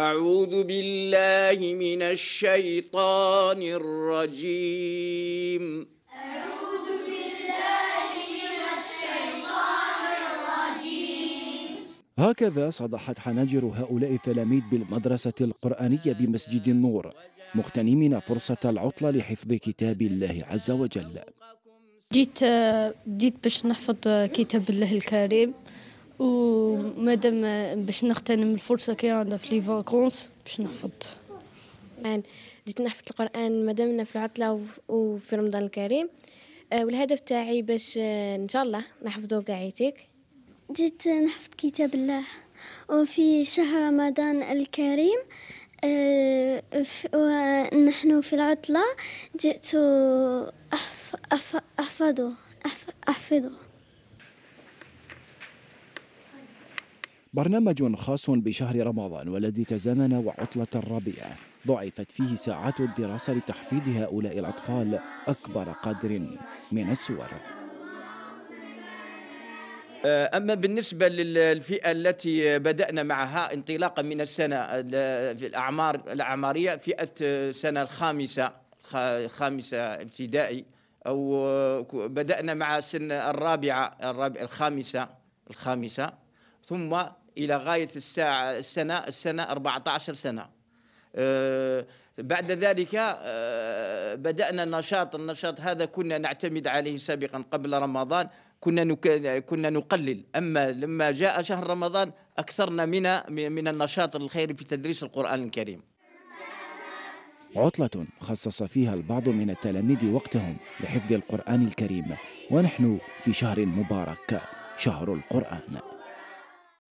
أعوذ بالله من الشيطان الرجيم أعوذ بالله من الشيطان الرجيم هكذا صدحت حناجر هؤلاء التلاميذ بالمدرسة القرآنية بمسجد النور مغتنمين فرصة العطلة لحفظ كتاب الله عز وجل جيت جيت باش نحفظ كتاب الله الكريم ومادام باش نغتنم الفرصه كي عندها في لي فاكونس باش نحفظ الان جيت نحفظ القران مادامنا في العطله وفي رمضان الكريم والهدف تاعي باش ان شاء الله نحفظو قاعيتك جيت نحفظ كتاب الله وفي شهر رمضان الكريم ونحن في العطلة جئت أحفظه أحفظه برنامج خاص بشهر رمضان والذي تزامن وعطلة الربيع ضعفت فيه ساعات الدراسة لتحفيظ هؤلاء الأطفال أكبر قدر من السور آه، أما بالنسبة للفئة التي بدأنا معها انطلاقا من السنة في الأعمار الأعمارية فئة السنة الخامسة خامسة ابتدائي أو بدأنا مع سن الرابعة الرابعة الخامسة الخامسة ثم الى غايه الساعه السنه السنه 14 سنه آه، بعد ذلك آه، بدانا النشاط النشاط هذا كنا نعتمد عليه سابقا قبل رمضان كنا كنا نقلل اما لما جاء شهر رمضان اكثرنا من من النشاط الخيري في تدريس القران الكريم عطلة خصص فيها البعض من التلاميذ وقتهم لحفظ القرآن الكريم ونحن في شهر مبارك شهر القرآن